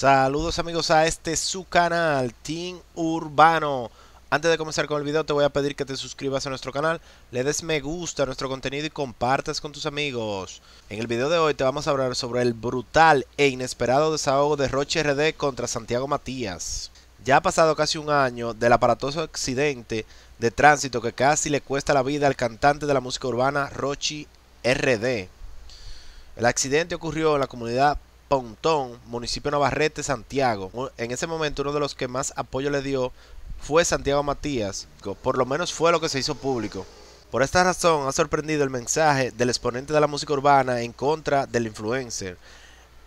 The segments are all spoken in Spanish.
Saludos amigos a este su canal, Team Urbano. Antes de comenzar con el video te voy a pedir que te suscribas a nuestro canal, le des me gusta a nuestro contenido y compartas con tus amigos. En el video de hoy te vamos a hablar sobre el brutal e inesperado desahogo de Roche RD contra Santiago Matías. Ya ha pasado casi un año del aparatoso accidente de tránsito que casi le cuesta la vida al cantante de la música urbana Rochi RD. El accidente ocurrió en la comunidad Pontón, municipio Navarrete, Santiago. En ese momento uno de los que más apoyo le dio fue Santiago Matías, por lo menos fue lo que se hizo público. Por esta razón ha sorprendido el mensaje del exponente de la música urbana en contra del influencer,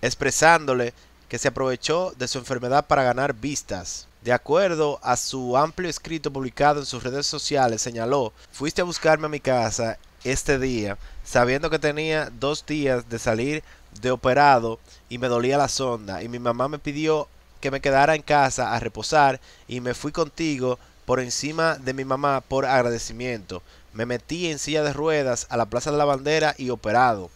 expresándole que se aprovechó de su enfermedad para ganar vistas. De acuerdo a su amplio escrito publicado en sus redes sociales, señaló, fuiste a buscarme a mi casa este día, sabiendo que tenía dos días de salir de operado y me dolía la sonda y mi mamá me pidió que me quedara en casa a reposar y me fui contigo por encima de mi mamá por agradecimiento. Me metí en silla de ruedas a la Plaza de la Bandera y operado.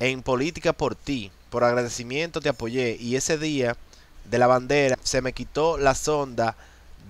En política por ti, por agradecimiento te apoyé y ese día de la bandera se me quitó la sonda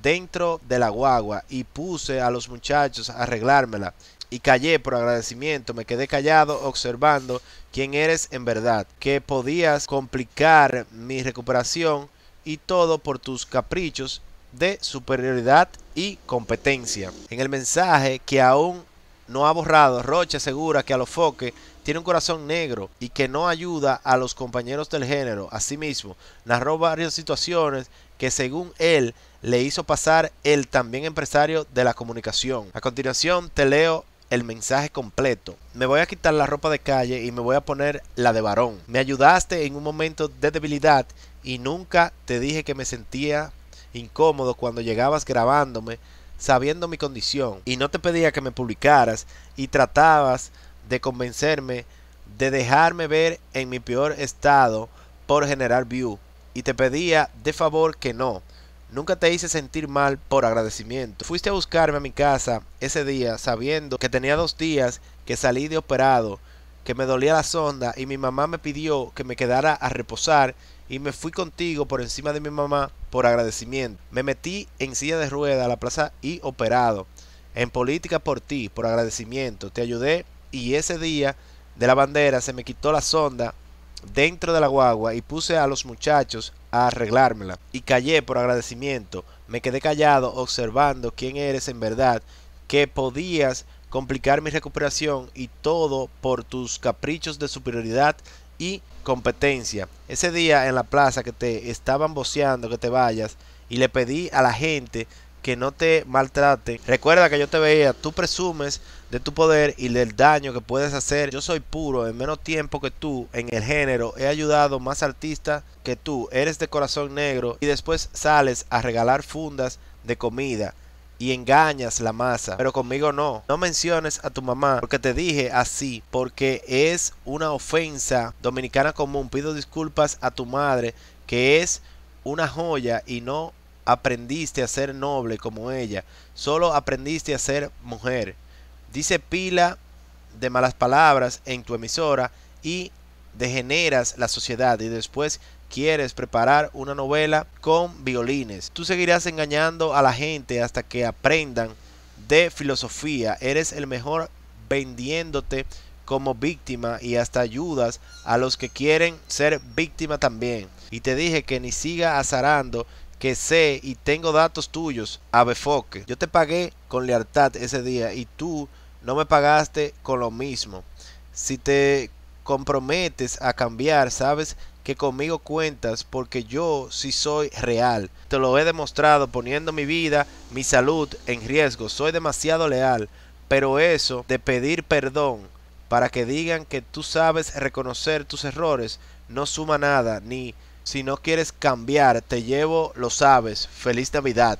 dentro de la guagua y puse a los muchachos a arreglármela y callé por agradecimiento, me quedé callado observando quién eres en verdad, que podías complicar mi recuperación y todo por tus caprichos de superioridad y competencia. En el mensaje que aún no ha borrado, Roche asegura que a Foque tiene un corazón negro y que no ayuda a los compañeros del género. Asimismo, narró varias situaciones que según él le hizo pasar el también empresario de la comunicación. A continuación te leo el mensaje completo. Me voy a quitar la ropa de calle y me voy a poner la de varón. Me ayudaste en un momento de debilidad y nunca te dije que me sentía incómodo cuando llegabas grabándome sabiendo mi condición y no te pedía que me publicaras y tratabas de convencerme de dejarme ver en mi peor estado por generar view y te pedía de favor que no Nunca te hice sentir mal por agradecimiento. Fuiste a buscarme a mi casa ese día sabiendo que tenía dos días que salí de operado, que me dolía la sonda y mi mamá me pidió que me quedara a reposar y me fui contigo por encima de mi mamá por agradecimiento. Me metí en silla de rueda a la plaza y operado. En política por ti, por agradecimiento. Te ayudé y ese día de la bandera se me quitó la sonda dentro de la guagua y puse a los muchachos a arreglármela. Y callé por agradecimiento. Me quedé callado observando quién eres en verdad, que podías complicar mi recuperación y todo por tus caprichos de superioridad y competencia. Ese día en la plaza que te estaban boceando que te vayas y le pedí a la gente que no te maltrate. Recuerda que yo te veía, tú presumes de tu poder y del daño que puedes hacer. Yo soy puro, en menos tiempo que tú, en el género, he ayudado más artistas que tú. Eres de corazón negro y después sales a regalar fundas de comida y engañas la masa, pero conmigo no. No menciones a tu mamá porque te dije así, porque es una ofensa dominicana común. Pido disculpas a tu madre, que es una joya y no aprendiste a ser noble como ella, solo aprendiste a ser mujer. Dice pila de malas palabras en tu emisora y degeneras la sociedad y después quieres preparar una novela con violines. Tú seguirás engañando a la gente hasta que aprendan de filosofía. Eres el mejor vendiéndote como víctima y hasta ayudas a los que quieren ser víctima también. Y te dije que ni siga azarando que sé y tengo datos tuyos, Abefoque. Yo te pagué con lealtad ese día y tú no me pagaste con lo mismo. Si te comprometes a cambiar, sabes que conmigo cuentas porque yo sí soy real. Te lo he demostrado poniendo mi vida, mi salud en riesgo. Soy demasiado leal. Pero eso de pedir perdón para que digan que tú sabes reconocer tus errores no suma nada ni si no quieres cambiar, te llevo, lo sabes. Feliz Navidad.